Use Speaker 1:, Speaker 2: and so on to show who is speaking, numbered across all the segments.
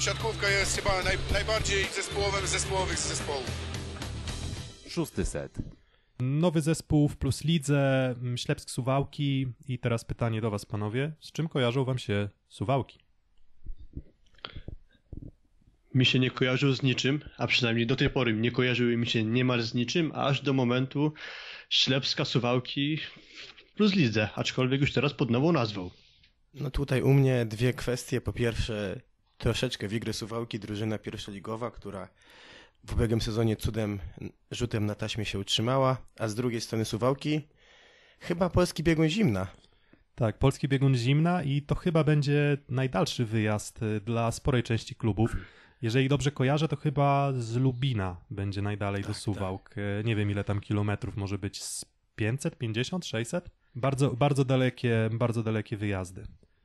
Speaker 1: siatkówka jest chyba naj, najbardziej zespołowym zespołowych zespołów. Szósty set. Nowy zespół w Plus Lidze, mm, Ślepsk Suwałki i teraz pytanie do was panowie, z czym kojarzą wam się Suwałki? Mi się nie kojarzył z niczym,
Speaker 2: a przynajmniej do tej pory nie kojarzyły mi się niemal z niczym, aż do momentu Ślepska Suwałki w Plus Lidze, aczkolwiek już teraz pod nową nazwą.
Speaker 3: No tutaj u mnie dwie kwestie. Po pierwsze troszeczkę w Suwałki, drużyna pierwszoligowa, która w ubiegłym sezonie cudem rzutem na taśmie się utrzymała, a z drugiej strony
Speaker 1: Suwałki chyba polski biegun zimna. Tak, polski biegun zimna i to chyba będzie najdalszy wyjazd y, dla sporej części klubów. Jeżeli dobrze kojarzę, to chyba z Lubina będzie najdalej tak, do Suwałk. Tak. E, nie wiem ile tam kilometrów może być, z 500, 50, 600? Bardzo, bardzo dalekie, bardzo dalekie wyjazdy.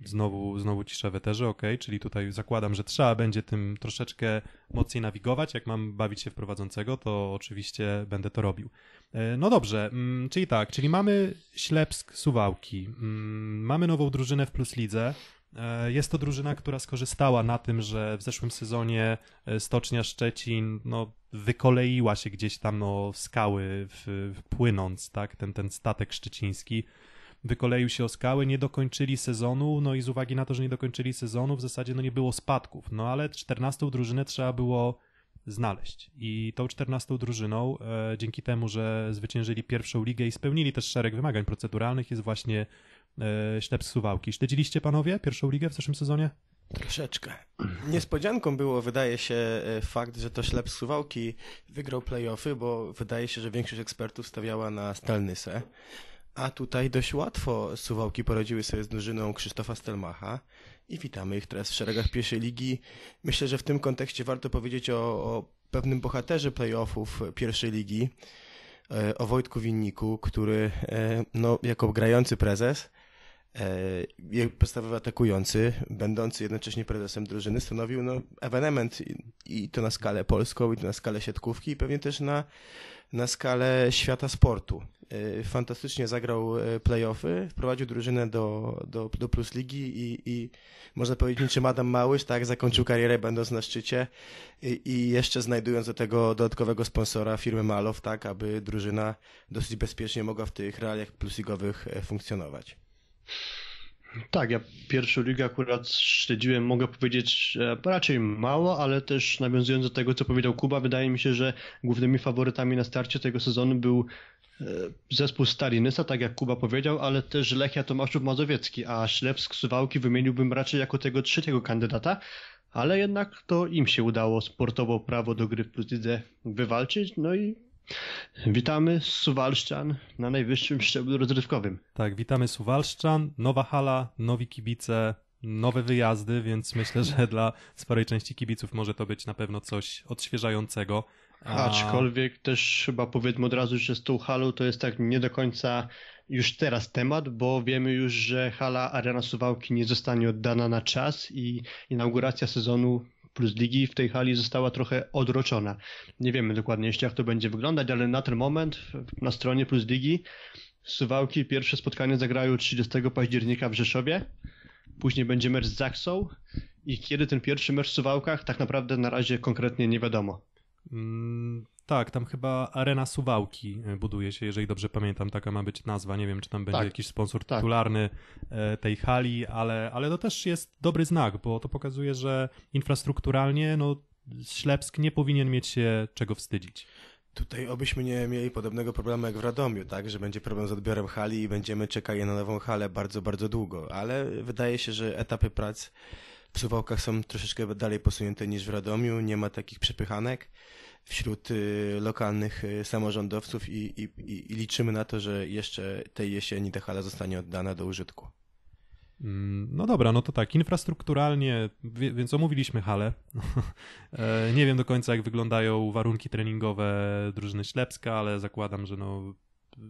Speaker 1: Znowu, znowu cisza w eterze, ok, czyli tutaj zakładam, że trzeba będzie tym troszeczkę mocniej nawigować. Jak mam bawić się w prowadzącego, to oczywiście będę to robił. E, no dobrze, mm, czyli tak, czyli mamy Ślepsk Suwałki, mm, mamy nową drużynę w Plus Lidze. E, jest to drużyna, która skorzystała na tym, że w zeszłym sezonie e, Stocznia Szczecin no, wykoleiła się gdzieś tam no, skały w, płynąc, tak, ten, ten statek szczeciński wykoleił się o skały, nie dokończyli sezonu, no i z uwagi na to, że nie dokończyli sezonu, w zasadzie no nie było spadków, no ale 14 drużynę trzeba było znaleźć. I tą 14 drużyną, e, dzięki temu, że zwyciężyli pierwszą ligę i spełnili też szereg wymagań proceduralnych, jest właśnie e, z Suwałki. Śledziliście panowie pierwszą ligę w zeszłym sezonie? Troszeczkę.
Speaker 3: Niespodzianką było, wydaje się, e, fakt, że to ślep Suwałki wygrał playoffy, bo wydaje się, że większość ekspertów stawiała na Stalnysę. A tutaj dość łatwo Suwałki poradziły sobie z drużyną Krzysztofa Stelmacha i witamy ich teraz w szeregach pierwszej ligi. Myślę, że w tym kontekście warto powiedzieć o, o pewnym bohaterze playoffów pierwszej ligi, e, o Wojtku Winniku, który e, no, jako grający prezes, e, podstawowy atakujący, będący jednocześnie prezesem drużyny, stanowił no, ewenement i to na skalę polską, i to na skalę siatkówki, i pewnie też na, na skalę świata sportu. E, fantastycznie zagrał e, playoffy, wprowadził drużynę do, do, do Plus Ligi i, i można powiedzieć że Adam Małysz, tak, zakończył karierę będąc na szczycie i, i jeszcze znajdując do tego dodatkowego sponsora firmy Malow, tak, aby drużyna dosyć bezpiecznie mogła w tych realiach plusligowych e, funkcjonować.
Speaker 2: Tak, ja pierwszą ligę akurat śledziłem, mogę powiedzieć, e, raczej mało, ale też nawiązując do tego, co powiedział Kuba, wydaje mi się, że głównymi faworytami na starcie tego sezonu był e, zespół Stalinysa, tak jak Kuba powiedział, ale też Lechia Tomaszów Mazowiecki, a Ślepsk Suwałki wymieniłbym raczej jako tego trzeciego kandydata, ale jednak to im się udało sportowo prawo do gry w Plus wywalczyć, no i Witamy z Suwalszczan na
Speaker 1: najwyższym szczeblu rozrywkowym. Tak, witamy Suwalszczan, nowa hala, nowi kibice, nowe wyjazdy, więc myślę, że dla sporej części kibiców może to być na pewno coś odświeżającego. A... Aczkolwiek
Speaker 2: też chyba powiedzmy od razu, że z tą halą to jest tak nie do końca już teraz temat, bo wiemy już, że hala Arena Suwałki nie zostanie oddana na czas i inauguracja sezonu Plus Ligi w tej hali została trochę odroczona. Nie wiemy dokładnie jeszcze, jak to będzie wyglądać, ale na ten moment na stronie Plus Ligi Suwałki pierwsze spotkanie zagrają 30 października w Rzeszowie. Później będzie mecz z Zaksą. I kiedy ten pierwszy mecz w Suwałkach, tak naprawdę na razie konkretnie nie wiadomo.
Speaker 1: Mm, tak, tam chyba Arena Suwałki e, buduje się, jeżeli dobrze pamiętam, taka ma być nazwa. Nie wiem, czy tam będzie tak, jakiś sponsor tak. tytularny e, tej hali, ale, ale to też jest dobry znak, bo to pokazuje, że infrastrukturalnie no, Ślepsk nie powinien mieć się czego wstydzić.
Speaker 3: Tutaj obyśmy nie mieli podobnego problemu jak w Radomiu, tak? Że będzie problem z odbiorem hali i będziemy czekali na nową halę bardzo, bardzo długo. Ale wydaje się, że etapy prac w Suwałkach są troszeczkę dalej posunięte niż w Radomiu. Nie ma takich przepychanek wśród y, lokalnych y, samorządowców i, i, i liczymy na to, że jeszcze tej jesieni ta hala zostanie oddana do użytku.
Speaker 1: Mm, no dobra, no to tak, infrastrukturalnie, więc omówiliśmy hale. E, nie wiem do końca, jak wyglądają warunki treningowe drużyny Ślepska, ale zakładam, że no y,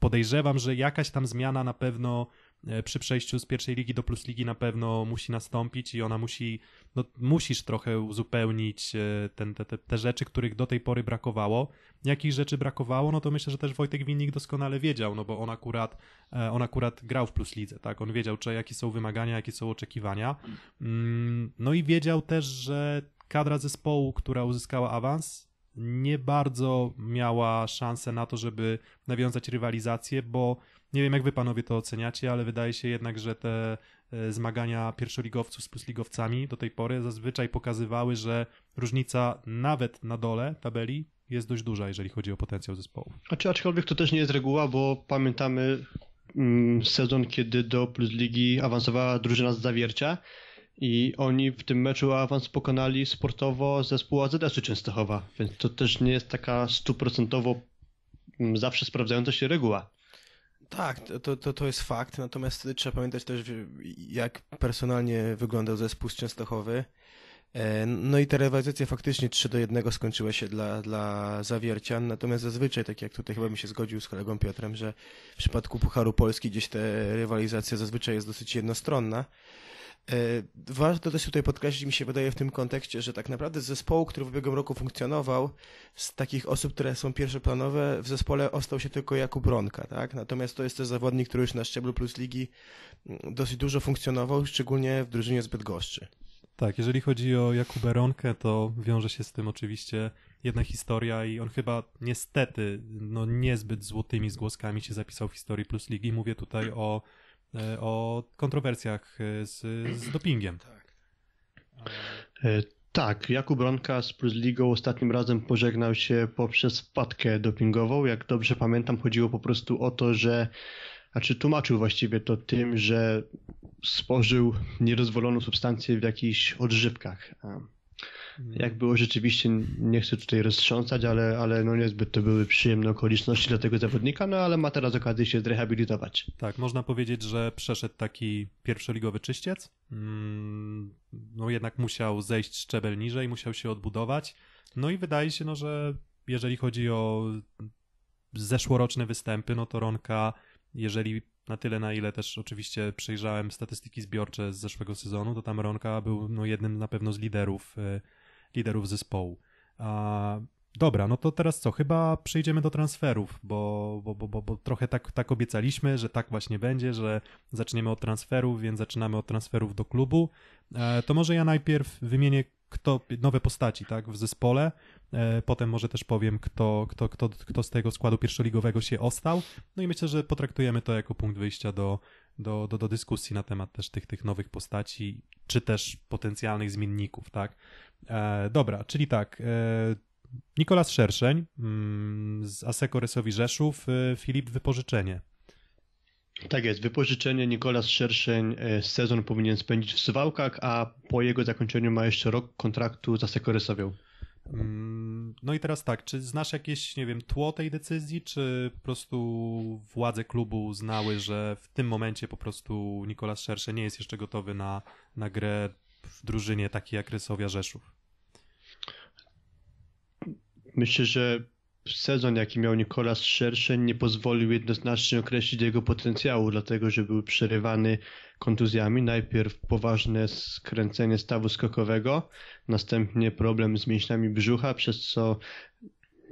Speaker 1: podejrzewam, że jakaś tam zmiana na pewno E, przy przejściu z pierwszej ligi do plus ligi na pewno musi nastąpić i ona musi, no, musisz trochę uzupełnić e, ten, te, te, te rzeczy, których do tej pory brakowało. Jakich rzeczy brakowało, no to myślę, że też Wojtek Winnik doskonale wiedział, no bo on akurat, e, on akurat grał w plus lidze, tak? On wiedział, czy, jakie są wymagania, jakie są oczekiwania. Mm, no i wiedział też, że kadra zespołu, która uzyskała awans, nie bardzo miała szansę na to, żeby nawiązać rywalizację, bo nie wiem, jak wy panowie to oceniacie, ale wydaje się jednak, że te e, zmagania pierwszoligowców z plusligowcami do tej pory zazwyczaj pokazywały, że różnica nawet na dole tabeli jest dość duża, jeżeli chodzi o potencjał zespołu.
Speaker 2: Znaczy, aczkolwiek to też nie jest reguła, bo pamiętamy mm, sezon, kiedy do PlusLigi awansowała drużyna z Zawiercia i oni w tym meczu awans pokonali sportowo zespół AZS-u Częstochowa, więc to też nie jest taka stuprocentowo mm, zawsze sprawdzająca się reguła.
Speaker 3: Tak, to, to, to jest fakt, natomiast trzeba pamiętać też, jak personalnie wyglądał zespół z Częstochowy. E, no i ta rywalizacja faktycznie 3 do 1 skończyła się dla, dla Zawiercian, natomiast zazwyczaj, tak jak tutaj chyba mi się zgodził z kolegą Piotrem, że w przypadku Pucharu Polski gdzieś ta rywalizacja zazwyczaj jest dosyć jednostronna. E, warto też tutaj podkreślić, mi się wydaje w tym kontekście, że tak naprawdę z zespołu, który w ubiegłym roku funkcjonował, z takich osób, które są pierwszoplanowe, w zespole ostał się tylko Jakub Ronka, tak? Natomiast to jest też zawodnik, który już na szczeblu Plus Ligi mm, dosyć dużo funkcjonował, szczególnie
Speaker 1: w drużynie zbyt goszczy. Tak, jeżeli chodzi o Jakubę Ronkę, to wiąże się z tym oczywiście jedna historia i on chyba niestety no niezbyt złotymi zgłoskami się zapisał w historii Plus Ligi. Mówię tutaj o E, o kontrowersjach e, z, z dopingiem. Tak.
Speaker 2: E, tak, Jakub Ronka z Plus Ligą ostatnim razem pożegnał się poprzez wpadkę dopingową. Jak dobrze pamiętam, chodziło po prostu o to, że, znaczy tłumaczył właściwie to tym, że spożył niedozwoloną substancję w jakichś odżywkach. Mhm. Jak było rzeczywiście, nie chcę tutaj roztrząsać, ale, ale no niezbyt to były przyjemne okoliczności dla tego zawodnika, no ale ma teraz okazję się zrehabilitować.
Speaker 1: Tak, można powiedzieć, że przeszedł taki pierwszoligowy czyściec. Mm, no jednak musiał zejść szczebel niżej, musiał się odbudować. No i wydaje się, no, że jeżeli chodzi o zeszłoroczne występy, no to Ronka, jeżeli na tyle, na ile też oczywiście przejrzałem statystyki zbiorcze z zeszłego sezonu, to tam Ronka był no, jednym na pewno z liderów y, liderów zespołu. A, dobra, no to teraz co? Chyba przejdziemy do transferów, bo, bo, bo, bo, bo trochę tak, tak obiecaliśmy, że tak właśnie będzie, że zaczniemy od transferów, więc zaczynamy od transferów do klubu. E, to może ja najpierw wymienię kto, nowe postaci tak, w zespole. E, potem może też powiem, kto, kto, kto, kto z tego składu pierwszoligowego się ostał. No i myślę, że potraktujemy to jako punkt wyjścia do, do, do, do dyskusji na temat też tych, tych nowych postaci, czy też potencjalnych zmienników, tak? E, dobra, czyli tak. E, Nikolas Szerszeń mm, z Aseko Rysowi Rzeszów, e, Filip
Speaker 2: Wypożyczenie. Tak jest, wypożyczenie Nikolas Szerszeń e, sezon powinien spędzić w Suwałkach, a po jego zakończeniu ma jeszcze rok kontraktu z Aseko Rysowią.
Speaker 1: Mm, no i teraz tak, czy znasz jakieś, nie wiem, tło tej decyzji, czy po prostu władze klubu znały, że w tym momencie po prostu Nikolas Szersze nie jest jeszcze gotowy na, na grę w drużynie takiej jak Rysowia Rzeszów?
Speaker 2: Myślę, że sezon, jaki miał Nikolas Szerszeń, nie pozwolił jednoznacznie określić jego potencjału, dlatego że był przerywany kontuzjami. Najpierw poważne skręcenie stawu skokowego, następnie problem z mięśniami brzucha, przez co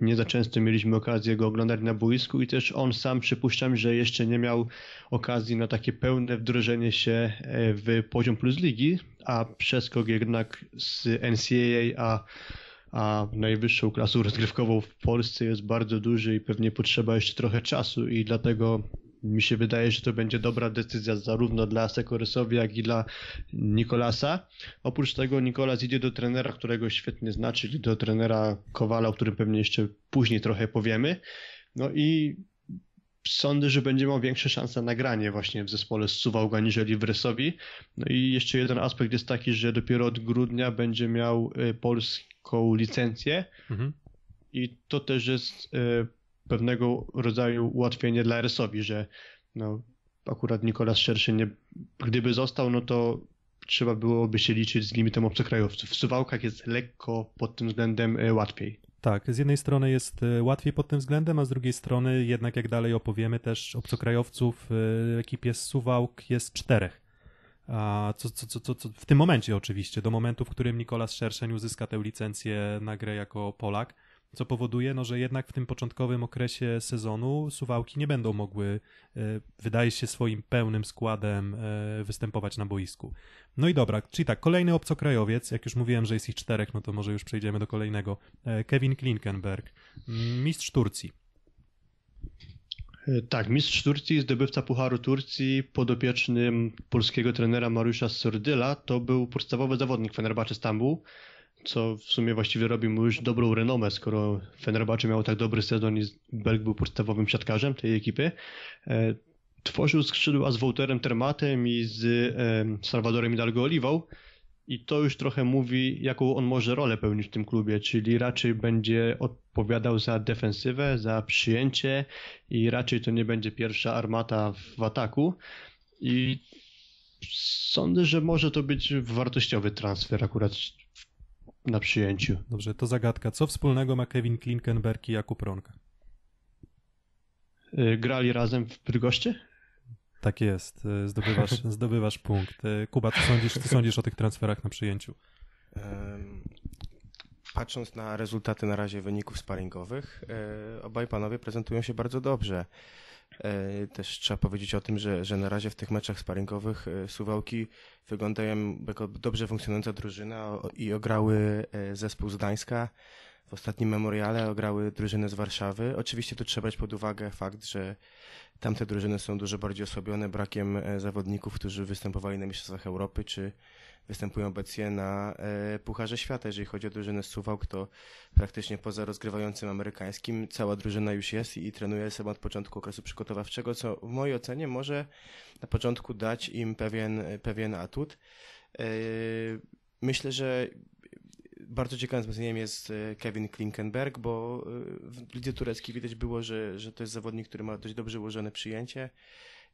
Speaker 2: nie za często mieliśmy okazję go oglądać na boisku i też on sam przypuszczam, że jeszcze nie miał okazji na takie pełne wdrożenie się e, w poziom plus ligi, a przeskok jednak z NCAA a a najwyższą klasą rozgrywkową w Polsce jest bardzo duży i pewnie potrzeba jeszcze trochę czasu i dlatego mi się wydaje, że to będzie dobra decyzja zarówno dla Sekoresowi, jak i dla Nikolasa. Oprócz tego Nikolas idzie do trenera, którego świetnie zna, czyli do trenera Kowala, o którym pewnie jeszcze później trochę powiemy. No i sądzę, że będzie miał większe szanse na granie właśnie w zespole z Suwałga niżeli w Rysowi. No i jeszcze jeden aspekt jest taki, że dopiero od grudnia będzie miał y, polską licencję mhm. i to też jest y, pewnego rodzaju ułatwienie dla Rysowi, że no, akurat Nikolas Szerszy nie, gdyby został, no to trzeba byłoby się liczyć z limitem obcokrajowców. W Suwałkach jest lekko pod tym względem y,
Speaker 1: łatwiej. Tak, z jednej strony jest e, łatwiej pod tym względem, a z drugiej strony jednak jak dalej opowiemy też obcokrajowców e, w ekipie z Suwałk jest czterech. A co, co, co, co, w tym momencie oczywiście, do momentu, w którym Nikolas Szerszeń uzyska tę licencję na grę jako Polak co powoduje, no, że jednak w tym początkowym okresie sezonu suwałki nie będą mogły, e, wydaje się, swoim pełnym składem e, występować na boisku. No i dobra, czyli tak, kolejny obcokrajowiec, jak już mówiłem, że jest ich czterech, no to może już przejdziemy do kolejnego. E, Kevin Klinkenberg, mistrz Turcji. Tak,
Speaker 2: mistrz Turcji, zdobywca Pucharu Turcji, podopiecznym polskiego trenera Mariusza Sordyla, to był podstawowy zawodnik Fenerbahce Stambuł co w sumie właściwie robi mu już dobrą renomę, skoro Fenerbahce miał tak dobry sezon i Belg był podstawowym siatkarzem tej ekipy. E, tworzył skrzydła z Wouterem Termatem i z Salvadorem Hidalgo Oliwą i to już trochę mówi, jaką on może rolę pełnić w tym klubie, czyli raczej będzie odpowiadał za defensywę, za przyjęcie i raczej to nie będzie pierwsza armata w ataku i sądzę, że może to być wartościowy transfer akurat na przyjęciu.
Speaker 1: Dobrze, to zagadka. Co wspólnego ma Kevin Klinkenberg i Jakub Ronka? Y, grali razem w Bydgoszczy? Tak jest, y, zdobywasz, zdobywasz punkt. Y, Kuba, co sądzisz, co sądzisz o tych transferach na przyjęciu?
Speaker 3: Patrząc na rezultaty na razie wyników sparingowych, obaj panowie prezentują się bardzo dobrze. E, też trzeba powiedzieć o tym, że, że na razie w tych meczach sparingowych e, Suwałki wyglądają jako dobrze funkcjonująca drużyna i ograły e, zespół z Gdańska w ostatnim memoriale grały drużyny z Warszawy. Oczywiście tu trzeba brać pod uwagę fakt, że tamte drużyny są dużo bardziej osłabione brakiem e, zawodników, którzy występowali na Mistrzostwach Europy, czy występują obecnie na e, Pucharze Świata. Jeżeli chodzi o drużynę z Suwałk, to praktycznie poza rozgrywającym amerykańskim cała drużyna już jest i, trenuje sobie od początku okresu przygotowawczego, co w mojej ocenie może na początku dać im pewien, e, pewien atut. Myślę, że bardzo ciekawym wzmocnieniem jest e, Kevin Klinkenberg, bo e, w Lidze Tureckiej widać było, że, że to jest zawodnik, który ma dość dobrze ułożone przyjęcie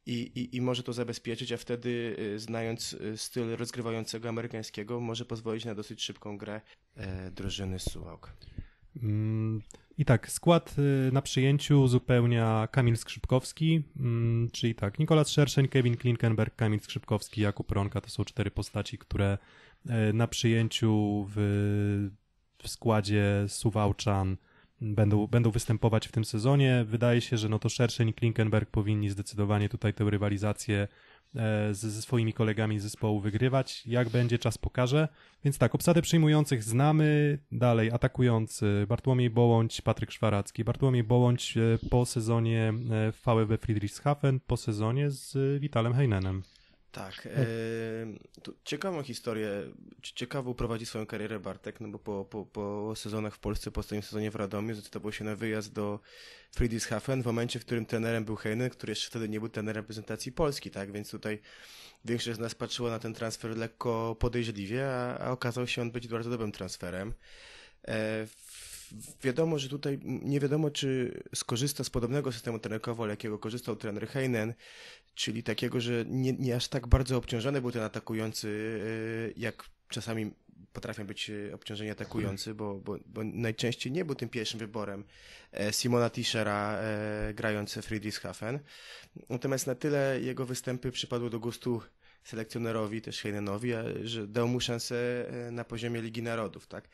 Speaker 3: i, i, i może to zabezpieczyć, a wtedy, e, znając styl rozgrywającego amerykańskiego, może pozwolić na dosyć szybką grę drużyny Suwałk.
Speaker 1: Mm, I tak, skład na przyjęciu uzupełnia Kamil Skrzypkowski, mm, czyli tak, Nikolas Szerszeń, Kevin Klinkenberg, Kamil Skrzypkowski, Jakub Ronka, to są cztery postaci, które E, na przyjęciu w, w składzie Suwałczan będą, będą występować w tym sezonie. Wydaje się, że no to Szerszeń i Klinkenberg powinni zdecydowanie tutaj tę rywalizację ze, ze swoimi kolegami z zespołu wygrywać. Jak będzie, czas pokaże. Więc tak, obsadę przyjmujących znamy. Dalej, atakujący Bartłomiej Bołądź, Patryk Szwaracki. Bartłomiej Bołądź e, po sezonie e, w VW Friedrichshafen, po sezonie z Witalem Heinenem. Tak.
Speaker 3: E, ciekawą historię, ciekawą prowadzi swoją karierę Bartek, no bo po, po, po sezonach w Polsce, po ostatnim sezonie w Radomiu zdecydował się na wyjazd do Friedrichshafen w momencie, w którym trenerem był Heinen, który jeszcze wtedy nie był trenerem reprezentacji Polski, tak? Więc tutaj większość z nas patrzyła na ten transfer lekko podejrzliwie, a, a okazał się on być bardzo dobrym transferem. E, wiadomo, że tutaj nie wiadomo, czy skorzysta z podobnego systemu trenerkowo, jakiego korzystał trener Heinen, czyli takiego, że nie, nie aż tak bardzo obciążony był ten atakujący, e, jak czasami potrafią być e, obciążeni atakujący, bo, bo, bo, najczęściej nie był tym pierwszym wyborem e, Simona Tischera e, w Friedrichshafen. Natomiast na tyle jego występy przypadły do gustu selekcjonerowi, też Heinenowi, że dał mu szansę na poziomie Ligi Narodów. Tak?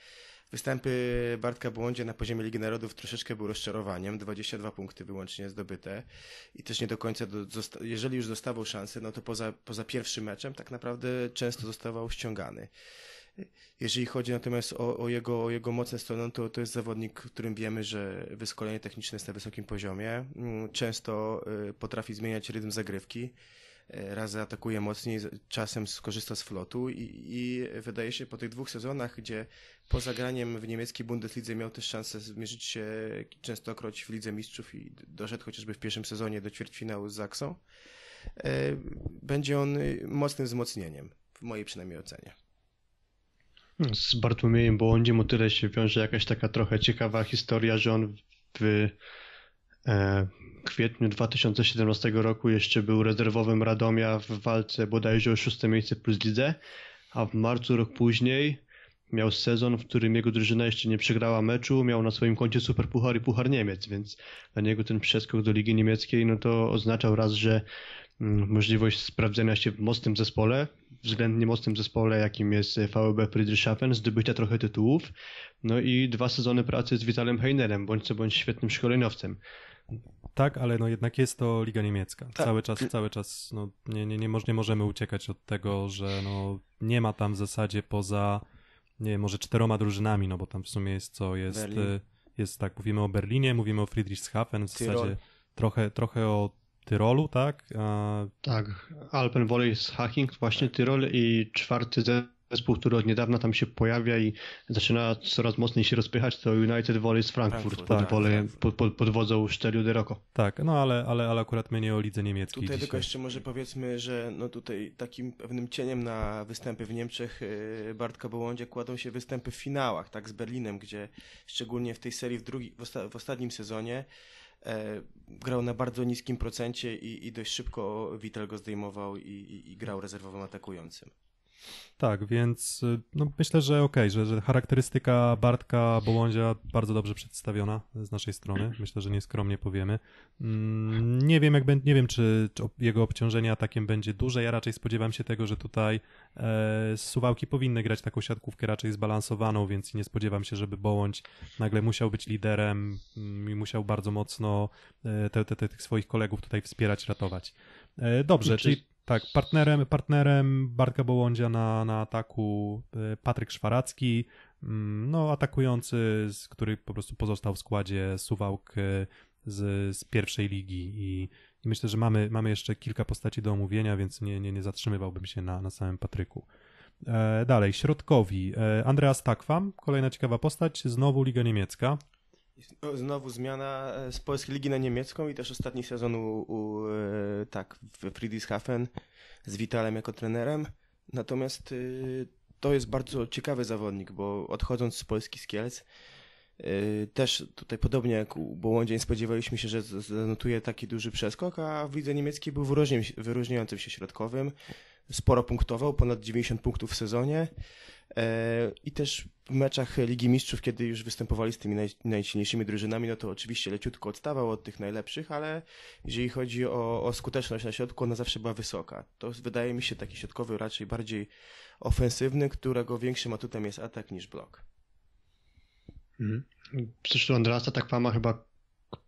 Speaker 3: Występy Bartka Błądzie na poziomie Ligi Narodów troszeczkę był rozczarowaniem. 22 punkty wyłącznie zdobyte i też nie do końca, do, jeżeli już dostawał szansę, no to poza, poza pierwszym meczem tak naprawdę często zostawał ściągany. Jeżeli chodzi natomiast o, o, jego, o jego mocne strony, no to, to jest zawodnik, którym wiemy, że wyskolenie techniczne jest na wysokim poziomie. Mm, często y, potrafi zmieniać rytm zagrywki. E, raz atakuje mocniej, czasem skorzysta z flotu i, i, wydaje się po tych dwóch sezonach, gdzie po zagraniem w niemieckiej Bundeslidze miał też szansę zmierzyć się częstokroć w Lidze Mistrzów i doszedł chociażby w pierwszym sezonie do ćwierćfinału z Zaksą, e, będzie on mocnym wzmocnieniem, w mojej przynajmniej ocenie.
Speaker 2: No, z Bartłomiejem Bołądziem o tyle się wiąże jakaś taka trochę ciekawa historia, że on w E, kwietniu 2017 roku jeszcze był rezerwowym Radomia w walce bodajże o szóste miejsce plus lidze, a w marcu rok później miał sezon, w którym jego drużyna jeszcze nie przegrała meczu, miał na swoim koncie Super Puchar i Puchar Niemiec, więc dla niego ten przeskok do Ligi Niemieckiej no to oznaczał raz, że mm, możliwość sprawdzenia się w mocnym zespole, względnie mocnym zespole, jakim jest VB Friedrichshafen, zdobycia trochę tytułów, no i dwa sezony pracy
Speaker 1: z Witalem Heinerem, bądź co bądź świetnym szkoleniowcem tak, ale no jednak jest to Liga Niemiecka. Tak. Cały czas, cały czas no, nie, nie, nie, nie możemy uciekać od tego, że no, nie ma tam w zasadzie poza nie może czteroma drużynami, no bo tam w sumie jest co, jest, y, jest tak, mówimy o Berlinie, mówimy o Friedrichshafen, w zasadzie trochę, trochę o Tyrolu, tak? A... Tak, z Hacking, właśnie tak. Tyrol i czwarty
Speaker 2: zespół, który od niedawna tam się pojawia i zaczyna coraz mocniej się rozpychać, to United
Speaker 1: Volleys Frankfurt, Frankfurt pod, tak, wole, tak. pod, pod, pod wodzą Szczeliu de Rocco. Tak, no ale, ale, ale akurat mnie nie o lidze niemieckiej Tutaj dzisiaj. tylko jeszcze
Speaker 3: może powiedzmy, że no tutaj takim pewnym cieniem na występy w Niemczech y, Bartka Bołądzie kładą się występy w finałach, tak, z Berlinem, gdzie szczególnie w tej serii w, drugi, w, osta w ostatnim sezonie e, grał na bardzo niskim procencie i, i, dość szybko Witel go zdejmował i, i, i grał rezerwowym atakującym.
Speaker 1: Tak, więc y, no, myślę, że okej, okay, że, że, charakterystyka Bartka Bołądzia bardzo dobrze przedstawiona z naszej strony. Myślę, że nieskromnie powiemy. Mm, nie wiem, jak nie wiem czy, czy, jego obciążenie atakiem będzie duże. Ja raczej spodziewam się tego, że tutaj e, suwałki powinny grać taką siatkówkę raczej zbalansowaną, więc nie spodziewam się, żeby Bołądź nagle musiał być liderem mm, i musiał bardzo mocno e, te, te, te, tych swoich kolegów tutaj wspierać, ratować. E, dobrze, czyli tak, partnerem, partnerem Bartka Bołądzia na, na ataku e, Patryk Szwaracki, mm, no atakujący, z który po prostu pozostał w składzie Suwałk e, z, z pierwszej ligi i, i, myślę, że mamy, mamy jeszcze kilka postaci do omówienia, więc nie, nie, nie zatrzymywałbym się na, na samym Patryku. E, dalej, środkowi. E, Andreas Takwam, kolejna ciekawa postać, znowu Liga Niemiecka.
Speaker 3: Znowu zmiana e, z polskiej ligi na niemiecką i też ostatni sezon u, u e, tak, w Friedrichshafen z Witalem jako trenerem. Natomiast e, to jest bardzo ciekawy zawodnik, bo odchodząc z Polski z Kielc, też tutaj podobnie jak u Bołądzień spodziewaliśmy się, że zanotuje taki duży przeskok, a w lidze niemieckiej był wyróżniającym się środkowym. Sporo punktował, ponad 90 punktów w sezonie. E, I też w meczach Ligi Mistrzów, kiedy już występowali z tymi naj, najsilniejszymi drużynami, no to oczywiście leciutko odstawał od tych najlepszych, ale jeżeli chodzi o, o skuteczność na środku, ona zawsze była wysoka. To wydaje mi się taki środkowy raczej bardziej ofensywny, którego większym atutem jest atak niż blok.
Speaker 2: Mhm. Zresztą Andrasa tak fama chyba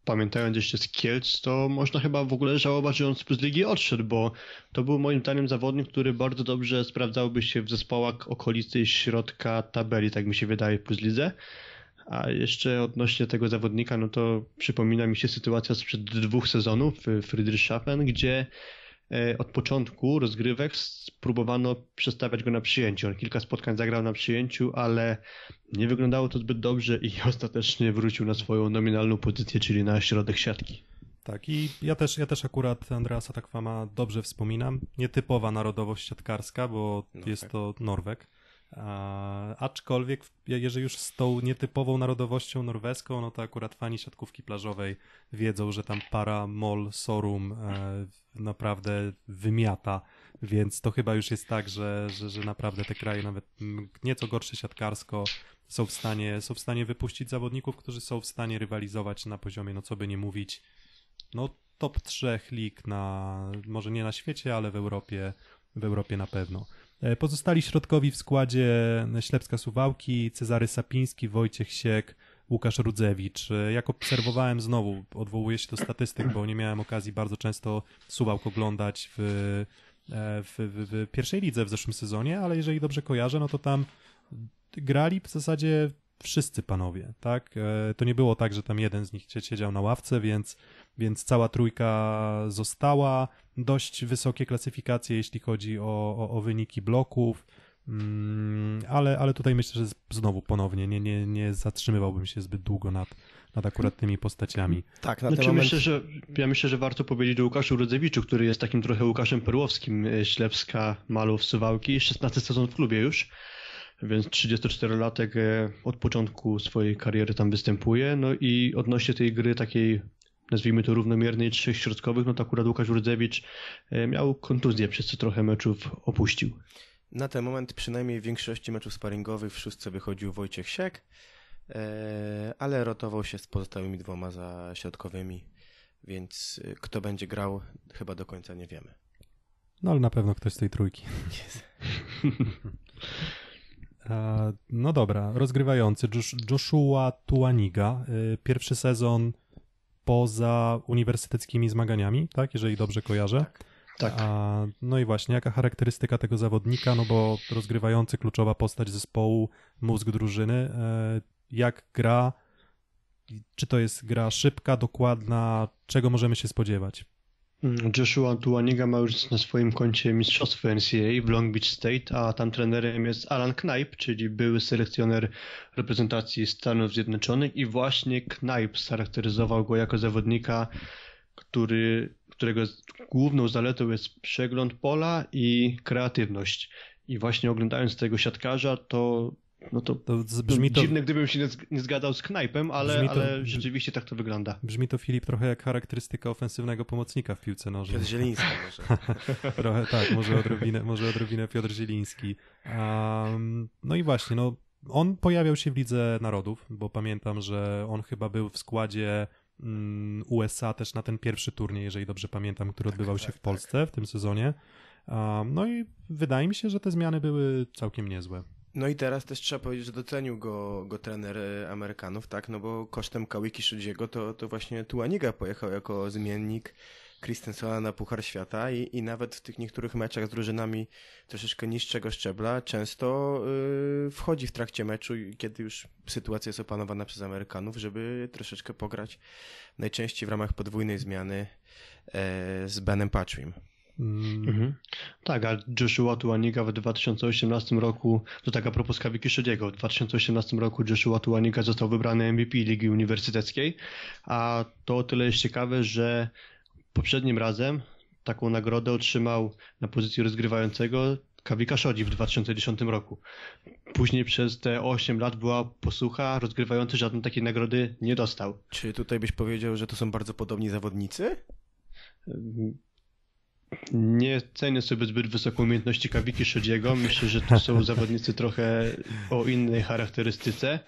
Speaker 2: pamiętając jeszcze z Kielc, to można chyba w ogóle żałować, że on z ligi odszedł, bo to był moim zdaniem zawodnik, który bardzo dobrze sprawdzałby się w zespołach okolicy środka tabeli, tak mi się wydaje, w plus A jeszcze odnośnie tego zawodnika, no to przypomina mi się sytuacja sprzed dwóch sezonów w Friedrichshafen, gdzie E, od początku rozgrywek spróbowano przestawiać go na przyjęciu. On kilka spotkań zagrał na przyjęciu, ale nie wyglądało to zbyt dobrze i ostatecznie wrócił na swoją nominalną pozycję, czyli na środek siatki.
Speaker 1: Tak, i ja też, ja też akurat Andreasa Takwama dobrze wspominam. Nietypowa narodowość siatkarska, bo no jest tak. to Norwek. A, aczkolwiek, jeżeli już z tą nietypową narodowością norweską, no to akurat fani siatkówki plażowej wiedzą, że tam para, mol, sorum e, naprawdę wymiata, więc to chyba już jest tak, że, że, że naprawdę te kraje nawet nieco gorsze siatkarsko są w, stanie, są w stanie wypuścić zawodników, którzy są w stanie rywalizować na poziomie, no co by nie mówić, no top trzech lig na, może nie na świecie, ale w Europie, w Europie na pewno. E, pozostali środkowi w składzie e, Ślepska Suwałki, Cezary Sapiński, Wojciech Siek, Łukasz Rudzewicz. E, jak obserwowałem znowu, odwołuję się do statystyk, bo nie miałem okazji bardzo często Suwałk oglądać w, w, w, w pierwszej lidze w zeszłym sezonie, ale jeżeli dobrze kojarzę, no to tam grali w zasadzie wszyscy panowie, tak? To nie było tak, że tam jeden z nich siedział na ławce, więc, więc cała trójka została dość wysokie klasyfikacje, jeśli chodzi o, o, o wyniki bloków, mm, ale, ale tutaj myślę, że znowu ponownie nie, nie, nie zatrzymywałbym się zbyt długo nad, nad akurat tymi postaciami. Tak, na znaczy, moment... myślę, że,
Speaker 2: ja myślę, że warto powiedzieć o Łukaszu Rudzewiczu, który jest takim trochę Łukaszem Perłowskim, e, Ślewska, Malów, Suwałki, 16 sezon w klubie już więc 34-latek e, od początku swojej kariery tam występuje. No i odnośnie tej gry takiej nazwijmy to równomiernej trzech środkowych, no to akurat Łukasz Rudzewicz e, miał kontuzję, przez co trochę meczów opuścił.
Speaker 3: Na ten moment przynajmniej w większości meczów sparingowych w szóstce wychodził Wojciech Siek, e, ale rotował się z pozostałymi dwoma za środkowymi, więc e, kto będzie grał, chyba do końca nie wiemy.
Speaker 1: No ale na pewno ktoś z tej trójki. Yes. no dobra, rozgrywający Joshua Tuaniga. Pierwszy sezon poza uniwersyteckimi zmaganiami, tak, jeżeli dobrze kojarzę. Tak. tak. A, no i właśnie, jaka charakterystyka tego zawodnika, no bo rozgrywający kluczowa postać zespołu, mózg drużyny, e, jak gra, czy to jest gra szybka, dokładna, czego możemy się spodziewać?
Speaker 2: Mm, Joshua Tuaniga ma już na swoim koncie mistrzostwo NCAA w Long Beach State, a tam trenerem jest Alan Knipe, czyli były selekcjoner reprezentacji Stanów Zjednoczonych i właśnie Knipe scharakteryzował go jako zawodnika, który, którego główną zaletą jest przegląd pola i kreatywność. I właśnie oglądając
Speaker 1: tego siatkarza, to no to, to brzmi to, dziwne,
Speaker 2: gdybym się nie zgadzał z Knajpem, ale, to, ale
Speaker 1: rzeczywiście tak to wygląda. Brzmi to, Filip, trochę jak charakterystyka ofensywnego pomocnika w piłce nożnej. Piotr Zieliński może. trochę tak, może odrobinę, może odrobinę Piotr Zieliński. Um, no i właśnie, no, on pojawiał się w Lidze Narodów, bo pamiętam, że on chyba był w składzie um, mm, USA też na ten pierwszy turniej, jeżeli dobrze pamiętam, który tak, odbywał tak, się w tak. Polsce tak. w tym sezonie. Um, no i wydaje mi się, że te zmiany były całkiem niezłe.
Speaker 3: No i teraz też trzeba powiedzieć, że docenił go, go trener e, Amerykanów, tak? No bo kosztem Kałiki Szydziego to, to właśnie Tuaniga pojechał jako zmiennik Christensona na Puchar Świata i, i nawet w tych niektórych meczach z drużynami troszeczkę niższego szczebla często yy, wchodzi w trakcie meczu, kiedy już sytuacja jest opanowana przez Amerykanów, żeby troszeczkę pograć najczęściej w ramach podwójnej zmiany yy, z Benem Patchwim.
Speaker 2: Mm. Mhm. Tak, a Joshua Tuaniga w 2018 roku, to taka a propos Kawi w 2018 roku Joshua Tuaniga został wybrany MVP Ligi Uniwersyteckiej, a to o tyle jest ciekawe, że poprzednim razem taką nagrodę otrzymał na pozycji rozgrywającego Kawika Szodzi w 2010 roku. Później przez te 8 lat była posłucha, rozgrywający żadnej takiej nagrody nie dostał. Czy tutaj byś powiedział, że to są bardzo podobni zawodnicy? Nie cenię sobie zbyt wysoką umiejętności Kawiki Szodziego. Myślę, że to są zawodnicy trochę o innej charakterystyce.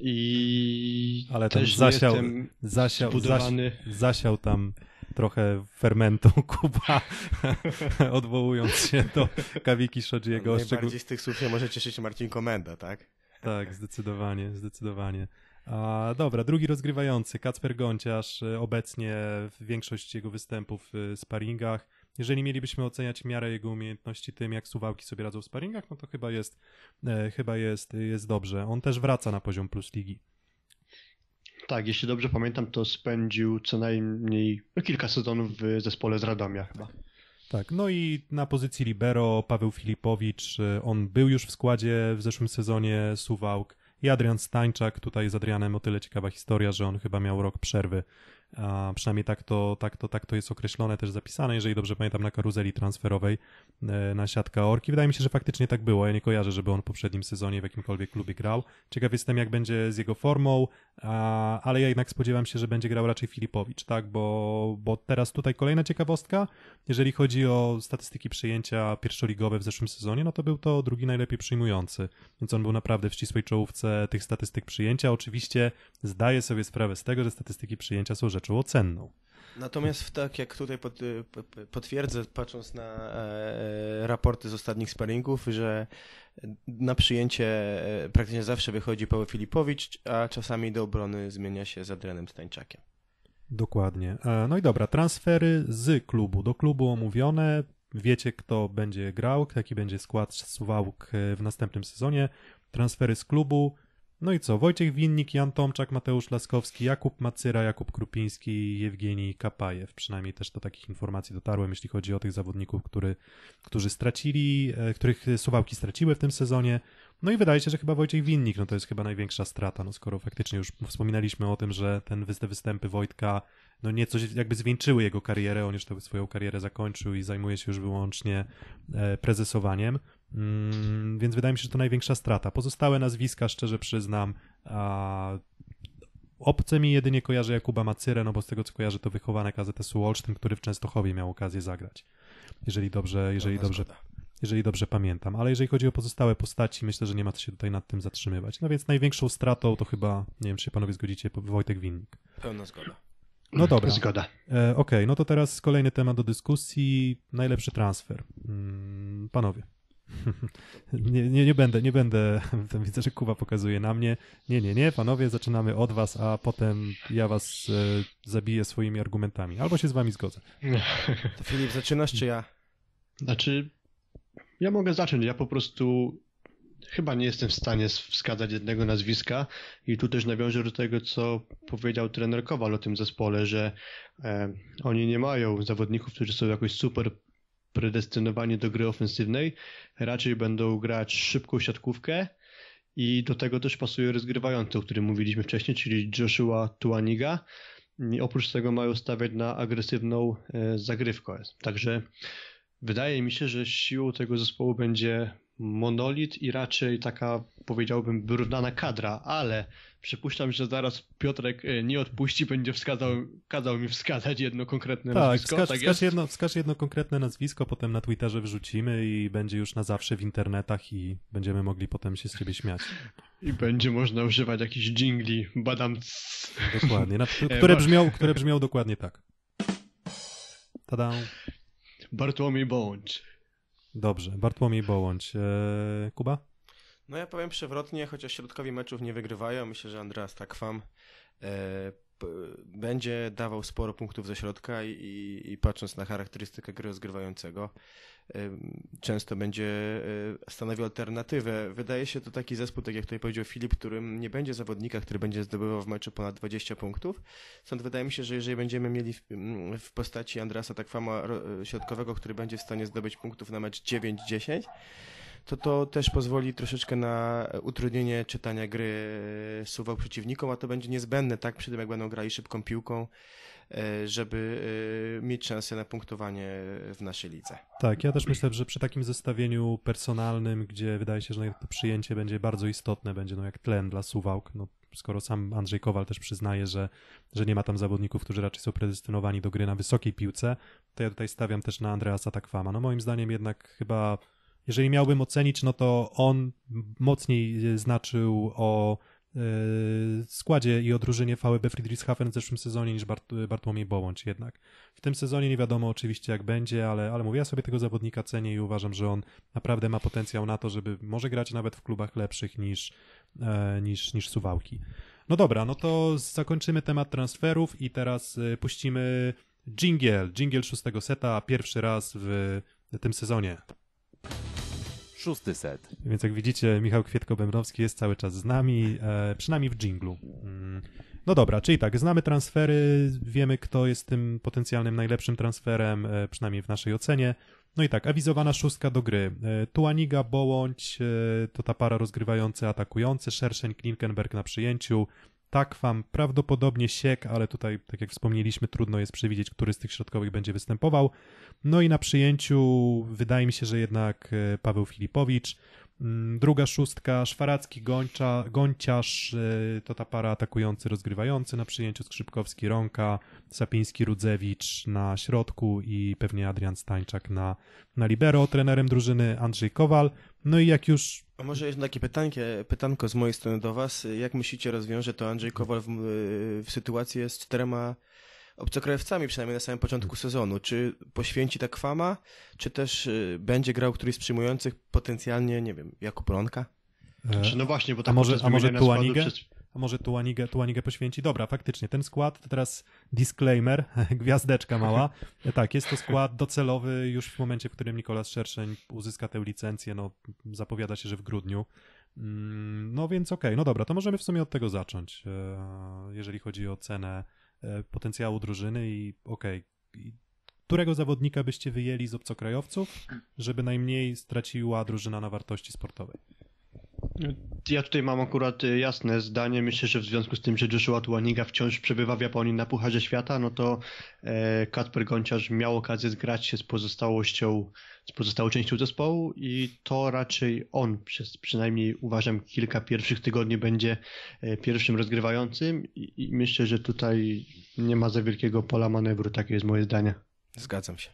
Speaker 2: I
Speaker 1: Ale też zasiał, jestem zasiał, zbudowany... zasiał tam trochę fermentu Kuba, odwołując się do Kawiki Szodziego. Najbardziej z tych słów się może cieszyć Marcin Komenda, tak? Tak, zdecydowanie, zdecydowanie. A, dobra, drugi rozgrywający, Kacper Gonciarz, y, obecnie większość jego występów y, w sparingach. Jeżeli mielibyśmy oceniać miarę jego umiejętności tym, jak suwałki sobie radzą w sparingach, no to chyba jest, e, chyba jest, jest dobrze. On też wraca na poziom plus ligi. Tak, jeśli dobrze pamiętam, to spędził co najmniej kilka sezonów
Speaker 2: w zespole z Radomia chyba.
Speaker 1: Tak, no i na pozycji libero Paweł Filipowicz, y, on był już w składzie w zeszłym sezonie Suwałk, i Adrian Stańczak. Tutaj z Adrianem o tyle ciekawa historia, że on chyba miał rok przerwy a przynajmniej tak to, tak, to, tak to jest określone, też zapisane, jeżeli dobrze pamiętam, na karuzeli transferowej e, na siatka Orki. Wydaje mi się, że faktycznie tak było. Ja nie kojarzę, żeby on w poprzednim sezonie w jakimkolwiek klubie grał. Ciekaw jestem, jak będzie z jego formą, a, ale ja jednak spodziewam się, że będzie grał raczej Filipowicz, tak? Bo, bo teraz tutaj kolejna ciekawostka. Jeżeli chodzi o statystyki przyjęcia pierwszoligowe w zeszłym sezonie, no to był to drugi najlepiej przyjmujący, więc on był naprawdę w ścisłej czołówce tych statystyk przyjęcia. Oczywiście zdaję sobie sprawę z tego, że statystyki przyjęcia są rzeczą ocenną.
Speaker 3: Natomiast tak jak tutaj y, potwierdzę, patrząc na e, e, raporty z ostatnich sparingów, że na przyjęcie e, praktycznie zawsze wychodzi Paweł Filipowicz, a czasami do obrony zmienia się z Adrianem Stańczakiem.
Speaker 1: Dokładnie. No i dobra, transfery z klubu. Do klubu omówione. Wiecie, kto będzie grał, jaki będzie skład suwałk w następnym sezonie. Transfery z klubu. No i co? Wojciech Winnik, Jan Tomczak, Mateusz Laskowski, Jakub Macyra, Jakub Krupiński i Kapajew. Przynajmniej też do takich informacji dotarłem, jeśli chodzi o tych zawodników, który, którzy stracili, e, których Suwałki straciły w tym sezonie. No i wydaje się, że chyba Wojciech Winnik, no to jest chyba największa strata, no skoro faktycznie już wspominaliśmy o tym, że ten, te występy Wojtka no nieco jakby zwieńczyły jego karierę, on już tę swoją karierę zakończył i zajmuje się już wyłącznie e, prezesowaniem. Mm, więc wydaje mi się, że to największa strata. Pozostałe nazwiska, szczerze przyznam, a, obce mi jedynie kojarzę Jakuba Macyrę, no bo z tego co kojarzę to wychowany KZS u Olsztyn, który w Częstochowie miał okazję zagrać. Jeżeli dobrze, jeżeli dobrze, jeżeli dobrze pamiętam. Ale jeżeli chodzi o pozostałe postaci, myślę, że nie ma co się tutaj nad tym zatrzymywać. No więc największą stratą to chyba, nie wiem czy się panowie zgodzicie, Wojtek Winnik. Pełna zgoda. No dobra. Zgoda. E, Okej, okay, no to teraz kolejny temat do dyskusji. Najlepszy transfer. Mm, panowie. Nie, nie, nie będę, nie będę. Widzę, że Kuba pokazuje na mnie. Nie, nie, nie, panowie, zaczynamy od was, a potem ja was e, zabiję swoimi argumentami. Albo się z wami zgodzę.
Speaker 2: To Filip, zaczynasz czy ja? Znaczy, ja mogę zacząć. Ja po prostu chyba nie jestem w stanie wskazać jednego nazwiska i tu też nawiążę do tego, co powiedział trener Kowal o tym zespole, że e, oni nie mają zawodników, którzy są jakoś super predestynowani do gry ofensywnej. Raczej będą grać szybką siatkówkę i do tego też pasuje rozgrywający, o którym mówiliśmy wcześniej, czyli Joshua Tuaniga. I oprócz tego mają stawiać na agresywną e, zagrywkę. Także wydaje mi się, że siłą tego zespołu będzie monolit i raczej taka, powiedziałbym, brudna kadra, ale przypuszczam, że zaraz Piotrek e, nie odpuści, będzie wskazał, kazał mi wskazać jedno konkretne tak, nazwisko. Wskaż, tak, wskaż
Speaker 1: jedno, wskaż jedno konkretne nazwisko, potem na Twitterze wrzucimy i będzie już na zawsze w internetach i będziemy mogli potem się z ciebie śmiać.
Speaker 2: I będzie można używać jakichś
Speaker 1: dżingli, badam... Dokładnie, na, e, które, brzmią, które brzmią dokładnie tak. Tada. Bartłomiej Bądź. Dobrze, Bartłomiej Bołądź. Eee, Kuba?
Speaker 3: No ja powiem przewrotnie, chociaż środkowi meczów nie wygrywają, myślę, że Andreas Takwam eee, będzie dawał sporo punktów ze środka i, i, i patrząc na charakterystykę gry rozgrywającego, często będzie e, stanowił alternatywę. Wydaje się to taki zespół, tak jak tutaj powiedział Filip, którym nie będzie zawodnika, który będzie zdobywał w meczu ponad 20 punktów. Stąd wydaje mi się, że jeżeli będziemy mieli w postaci Andrasa Takwama e, środkowego, który będzie w stanie zdobyć punktów na mecz 9-10, to to też pozwoli troszeczkę na utrudnienie czytania gry e, suwał przeciwnikom, a to będzie niezbędne, tak, przy tym jak będą grali szybką piłką, E, żeby e, mieć szansę na punktowanie w naszej lidze.
Speaker 1: Tak, ja też myślę, że przy takim zestawieniu personalnym, gdzie wydaje się, że to przyjęcie będzie bardzo istotne, będzie no jak tlen dla Suwałk, no skoro sam Andrzej Kowal też przyznaje, że, że nie ma tam zawodników, którzy raczej są predestynowani do gry na wysokiej piłce, to ja tutaj stawiam też na Andreasa Takwama. No moim zdaniem jednak chyba jeżeli miałbym ocenić, no to on mocniej e, znaczył o składzie i o drużynie VEB Friedrichshafen w zeszłym sezonie niż Bart Bartłomiej Bołądź jednak. W tym sezonie nie wiadomo oczywiście jak będzie, ale, ale mówię, ja sobie tego zawodnika cenię i uważam, że on naprawdę ma potencjał na to, żeby może grać nawet w klubach lepszych niż, e, niż, niż Suwałki. No dobra, no to zakończymy temat transferów i teraz e, puścimy jingle, jingle szóstego seta, pierwszy raz w tym sezonie szósty set. Więc jak widzicie, Michał Kwietko-Bębrowski jest cały czas z nami, e, przynajmniej w dżinglu. Mm. No dobra, czyli tak, znamy transfery, wiemy kto jest tym potencjalnym najlepszym transferem, e, przynajmniej w naszej ocenie. No i tak, awizowana szóstka do gry. E, Tuaniga, Bołądź, e, to ta para rozgrywający, atakujący, Szerszeń, Klinkenberg na przyjęciu, tak wam prawdopodobnie siek, ale tutaj, tak jak wspomnieliśmy, trudno jest przewidzieć, który z tych środkowych będzie występował. No i na przyjęciu wydaje mi się, że jednak e, Paweł Filipowicz, Mm, druga szóstka, Szwaracki, Gończa, y, to ta para atakujący, rozgrywający na przyjęciu, Skrzypkowski, Rąka, Sapiński, Rudzewicz na środku i pewnie Adrian Stańczak na, na libero. Trenerem drużyny Andrzej Kowal. No i jak już...
Speaker 3: A może jest takie pytanie pytanko z mojej strony do Was. Jak myślicie rozwiąże to Andrzej Kowal w, y, w sytuacji z czterema obcokrajowcami, przynajmniej na samym początku mhm. sezonu. Czy poświęci ta kwama, czy też y, będzie grał któryś z przyjmujących potencjalnie, nie wiem, Jakub Ronka? E, znaczy, no właśnie, bo tam może, a może Tuanigę? Przez...
Speaker 1: A może Tuanigę, Tuanigę poświęci? Dobra, faktycznie, ten skład, to teraz disclaimer, gwiazdeczka mała. E, tak, jest to skład docelowy już w momencie, w którym Nikolas Szerszeń uzyska tę licencję, no zapowiada się, że w grudniu. Mm, no więc okej, okay, no dobra, to możemy w sumie od tego zacząć, e, jeżeli chodzi o cenę E, potencjału drużyny i okej, okay, którego zawodnika byście wyjęli z obcokrajowców, żeby najmniej straciła drużyna na wartości sportowej?
Speaker 2: Ja tutaj mam akurat y, jasne zdanie. Myślę, że w związku z tym, że Joshua Tuaniga wciąż przebywa w Japonii na Pucharze Świata, no to e, Kacper Gonciarz miał okazję zgrać się z pozostałością, z pozostałą częścią zespołu i to raczej on przez przynajmniej uważam kilka pierwszych tygodni będzie e, pierwszym rozgrywającym i myślę, że tutaj nie ma za wielkiego pola manewru, takie jest moje zdanie. Zgadzam się.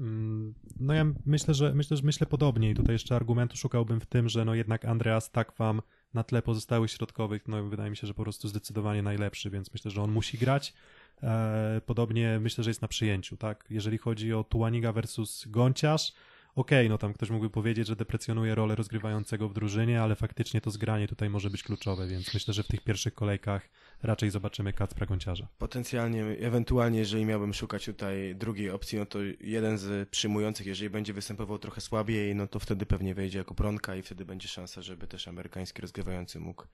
Speaker 1: Mm, no ja myślę, że myślę, że myślę podobnie i tutaj jeszcze argumentu szukałbym w tym, że no jednak Andreas tak wam na tle pozostałych środkowych, no wydaje mi się, że po prostu zdecydowanie najlepszy, więc myślę, że on musi grać. E, podobnie myślę, że jest na przyjęciu, tak? Jeżeli chodzi o Tuaniga versus Gonciarz, okej, okay, no tam ktoś mógłby powiedzieć, że deprecjonuje rolę rozgrywającego w drużynie, ale faktycznie to zgranie tutaj może być kluczowe, więc myślę, że w tych pierwszych kolejkach raczej zobaczymy Kacpra Gąciarza.
Speaker 3: Potencjalnie, ewentualnie, jeżeli miałbym szukać tutaj drugiej opcji, no to jeden z przyjmujących, jeżeli będzie występował trochę słabiej, no to wtedy pewnie wejdzie jako bronka i wtedy będzie szansa, żeby też amerykański rozgrywający mógł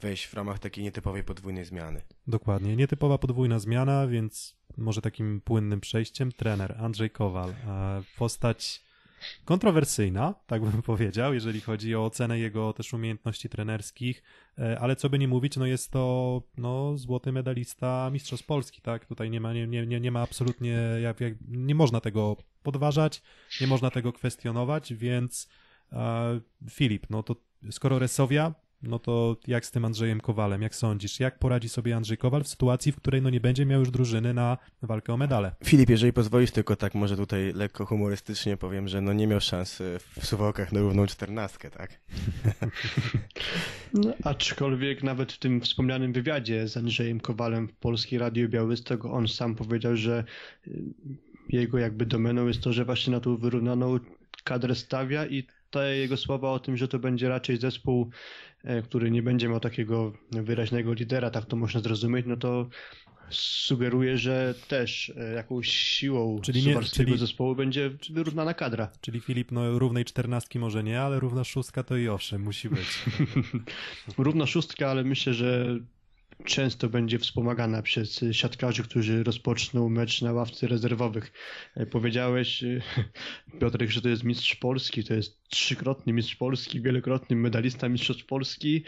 Speaker 3: wejść w ramach takiej nietypowej podwójnej
Speaker 1: zmiany. Dokładnie, nietypowa podwójna zmiana, więc może takim płynnym przejściem trener Andrzej Kowal. Postać kontrowersyjna, tak bym powiedział, jeżeli chodzi o ocenę jego też umiejętności trenerskich, e, ale co by nie mówić, no jest to no, złoty medalista Mistrzostw Polski, tak? Tutaj nie ma, nie, nie, nie ma absolutnie, jak, jak, nie można tego podważać, nie można tego kwestionować, więc e, Filip, no to skoro Resowia no to jak z tym Andrzejem Kowalem, jak sądzisz, jak poradzi sobie Andrzej Kowal w sytuacji, w której no nie będzie miał już drużyny na walkę o medale?
Speaker 3: Filip, jeżeli pozwolisz, tylko tak może tutaj lekko humorystycznie powiem, że no nie miał szans e, w Suwałkach na równą czternastkę, tak?
Speaker 2: No, aczkolwiek nawet w tym wspomnianym wywiadzie z Andrzejem Kowalem w Polskiej Radio Białystok on sam powiedział, że e, jego jakby domeną jest to, że właśnie na tą wyrównaną kadrę stawia i te jego słowa o tym, że to będzie raczej zespół, e, który nie będzie miał takiego wyraźnego lidera, tak to można zrozumieć, no to sugeruje, że też e, jakąś siłą czyli nie, czyli,
Speaker 1: zespołu będzie wyrównana kadra. Czyli Filip, no równej czternastki może nie, ale równa szóstka to i owszem, musi być. równa szóstka, ale myślę, że
Speaker 2: często będzie wspomagana przez siatkarzy, którzy rozpoczną mecz na ławce rezerwowych. E, powiedziałeś, e, Piotrek, że to jest mistrz Polski, to jest trzykrotny mistrz Polski, wielokrotny medalista mistrzostw Polski,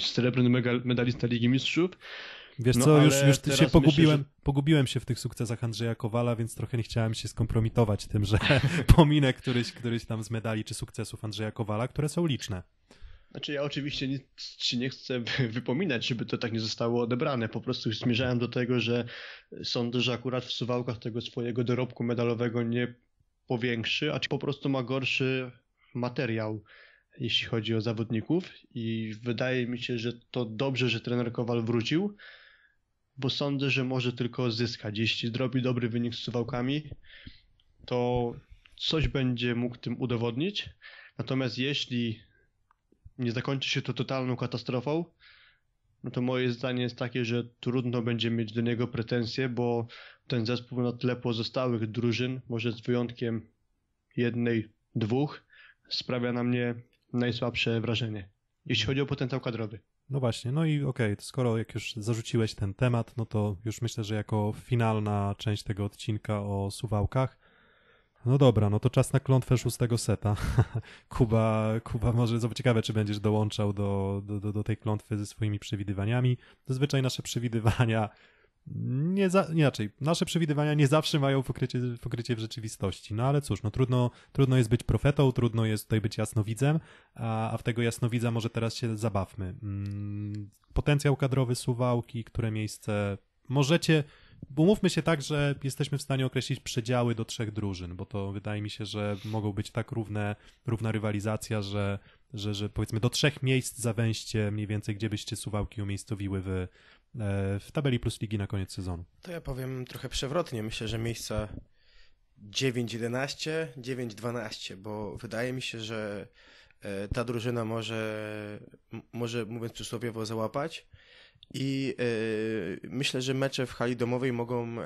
Speaker 2: srebrny medalista Ligi Mistrzów.
Speaker 1: Wiesz no, co, już, już ty się pogubiłem, myślę, że... pogubiłem się w tych sukcesach Andrzeja Kowala, więc trochę nie chciałem się skompromitować tym, że pominę któryś, któryś tam z medali czy sukcesów Andrzeja Kowala, które są liczne. Znaczy ja oczywiście nic ci nie chcę wypominać, żeby to tak nie zostało
Speaker 2: odebrane. Po prostu zmierzałem do tego, że sądzę, że akurat w Suwałkach tego swojego dorobku medalowego nie powiększy, a po prostu ma gorszy materiał, jeśli chodzi o zawodników i wydaje mi się, że to dobrze, że trener Kowal wrócił, bo sądzę, że może tylko zyskać. Jeśli zrobi dobry wynik z Suwałkami, to coś będzie mógł tym udowodnić. Natomiast jeśli nie zakończy się to totalną katastrofą, no to moje zdanie jest takie, że trudno będzie mieć do niego pretensje, bo ten zespół na tle pozostałych drużyn, może z wyjątkiem jednej, dwóch, sprawia na mnie najsłabsze wrażenie, jeśli chodzi o potencjał kadrowy.
Speaker 1: No właśnie, no i okej, okay, skoro jak już zarzuciłeś ten temat, no to już myślę, że jako finalna część tego odcinka o suwałkach, no dobra, no to czas na klątwę szóstego seta. Kuba, Kuba może, co ciekawe, czy będziesz dołączał do, do, do tej klątwy ze swoimi przewidywaniami. Zazwyczaj nasze przewidywania nie, za, nie inaczej, nasze przewidywania nie zawsze mają pokrycie, pokrycie w rzeczywistości. No ale cóż, no trudno, trudno jest być profetą, trudno jest tutaj być jasnowidzem, a, a w tego jasnowidza może teraz się zabawmy. Mm, potencjał kadrowy Suwałki, które miejsce możecie Umówmy się tak, że jesteśmy w stanie określić przedziały do trzech drużyn, bo to wydaje mi się, że mogą być tak równe, równa rywalizacja, że, że, że powiedzmy do trzech miejsc zawęźcie mniej więcej, gdzie byście suwałki umiejscowiły w, e, w tabeli plus ligi na koniec sezonu.
Speaker 3: To ja powiem trochę przewrotnie. Myślę, że miejsca 9-11, 9-12, bo wydaje mi się, że e, ta drużyna może, może mówiąc przysłowiowo, załapać i yy, myślę, że mecze w hali domowej mogą, yy,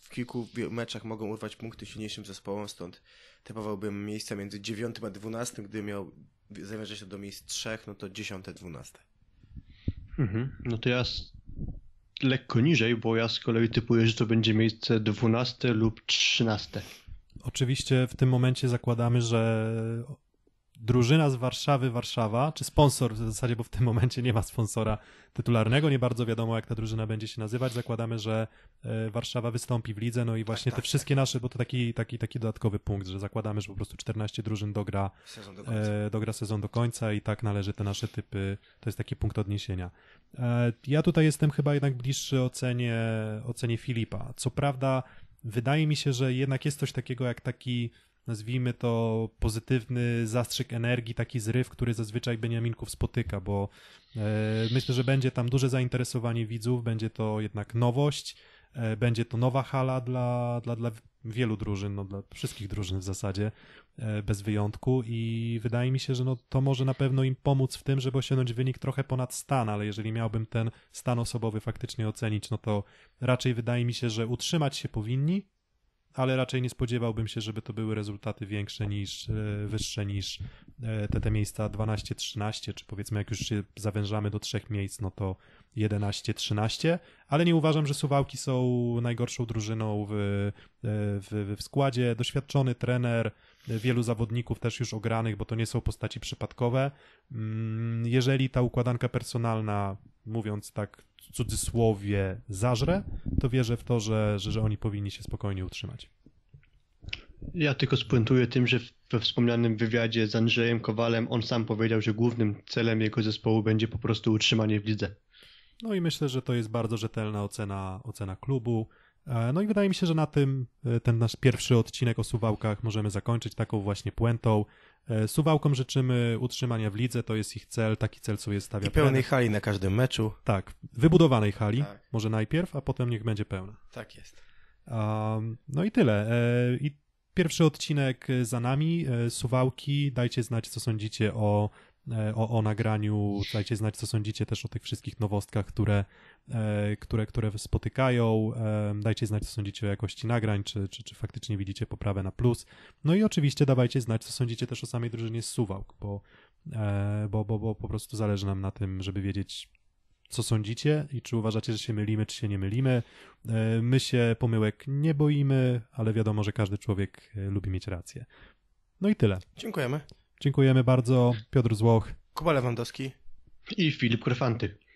Speaker 3: w kilku meczach mogą urwać punkty silniejszym zespołom, stąd typowałbym miejsca między 9 a 12, gdy miał zamierzać się do miejsc 3, no to 10, 12.
Speaker 2: Mhm. No to ja lekko niżej, bo ja z kolei typuję, że to będzie miejsce 12 lub 13.
Speaker 1: Oczywiście w tym momencie zakładamy, że drużyna z Warszawy, Warszawa, czy sponsor w zasadzie, bo w tym momencie nie ma sponsora tytularnego, nie bardzo wiadomo jak ta drużyna będzie się nazywać. Zakładamy, że e, Warszawa wystąpi w lidze, no i właśnie tak, tak, te wszystkie tak. nasze, bo to taki, taki, taki dodatkowy punkt, że zakładamy, że po prostu 14 drużyn dogra sezon do, e, dogra sezon do końca i tak należy te nasze typy, to jest taki punkt odniesienia. E, ja tutaj jestem chyba jednak bliższy ocenie, ocenie Filipa. Co prawda, wydaje mi się, że jednak jest coś takiego jak taki nazwijmy to pozytywny zastrzyk energii, taki zryw, który zazwyczaj Beniaminków spotyka, bo e, myślę, że będzie tam duże zainteresowanie widzów, będzie to jednak nowość, e, będzie to nowa hala dla, dla, dla wielu drużyn, no, dla wszystkich drużyn w zasadzie, e, bez wyjątku i wydaje mi się, że no, to może na pewno im pomóc w tym, żeby osiągnąć wynik trochę ponad stan, ale jeżeli miałbym ten stan osobowy faktycznie ocenić, no to raczej wydaje mi się, że utrzymać się powinni, ale raczej nie spodziewałbym się, żeby to były rezultaty większe niż, e, wyższe niż e, te, te miejsca 12-13, czy powiedzmy jak już się zawężamy do trzech miejsc, no to 11-13, ale nie uważam, że Suwałki są najgorszą drużyną w, e, w, w składzie. Doświadczony trener, wielu zawodników też już ogranych, bo to nie są postaci przypadkowe. Mm, jeżeli ta układanka personalna, mówiąc tak cudzysłowie zażre, to wierzę w to, że, że, że oni powinni się spokojnie utrzymać.
Speaker 2: Ja tylko spuentuję tym, że we wspomnianym wywiadzie z Andrzejem Kowalem on sam powiedział, że głównym celem jego zespołu będzie po prostu utrzymanie w lidze.
Speaker 1: No i myślę, że to jest bardzo rzetelna ocena, ocena klubu. E, no i wydaje mi się, że na tym e, ten nasz pierwszy odcinek o suwałkach możemy zakończyć taką właśnie puentą. E, suwałkom życzymy utrzymania w lidze, to jest ich cel, taki cel sobie stawia. I pełnej hali na każdym meczu. Tak, wybudowanej hali, tak. może najpierw, a potem niech będzie pełna. Tak jest. Um, no i tyle. E, I pierwszy odcinek za nami, e, Suwałki, dajcie znać, co sądzicie o E, o, o nagraniu. Dajcie znać, co sądzicie też o tych wszystkich nowostkach, które, e, które, które spotykają. E, dajcie znać, co sądzicie o jakości nagrań, czy, czy, czy faktycznie widzicie poprawę na plus. No i oczywiście dawajcie znać, co sądzicie też o samej drużynie z Suwałk, bo, bo, bo, bo po prostu zależy nam na tym, żeby wiedzieć, co sądzicie i czy uważacie, że się mylimy, czy się nie mylimy. My się pomyłek nie boimy, ale wiadomo, że każdy człowiek lubi mieć rację. No i tyle. Dziękujemy. Dziękujemy bardzo. Piotr Złoch. Kuba Lewandowski. I Filip Kryfanty.